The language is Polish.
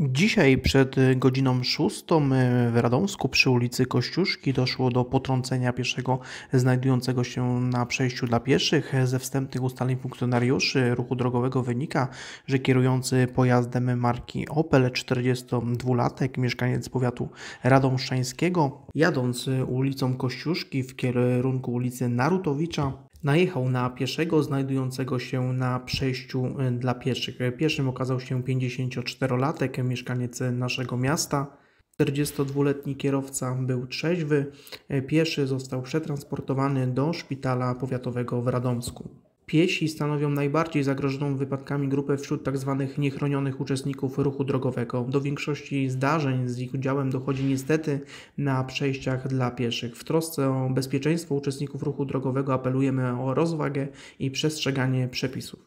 Dzisiaj przed godziną 6 e, w Radomsku przy ulicy Kościuszki doszło do potrącenia pieszego znajdującego się na przejściu dla pieszych. Ze wstępnych ustaleń funkcjonariuszy ruchu drogowego wynika, że kierujący pojazdem marki Opel 42-latek, mieszkaniec powiatu radomszczańskiego, jadąc ulicą Kościuszki w kierunku ulicy Narutowicza najechał na pieszego znajdującego się na przejściu y, dla pieszych. Pieszym okazał się 54-latek, mieszkaniec naszego miasta. 42-letni kierowca był trzeźwy. Pieszy został przetransportowany do szpitala powiatowego w Radomsku. Piesi stanowią najbardziej zagrożoną wypadkami grupę wśród tzw. Tak niechronionych uczestników ruchu drogowego. Do większości zdarzeń z ich udziałem dochodzi niestety na przejściach dla pieszych. W trosce o bezpieczeństwo uczestników ruchu drogowego apelujemy o rozwagę i przestrzeganie przepisów.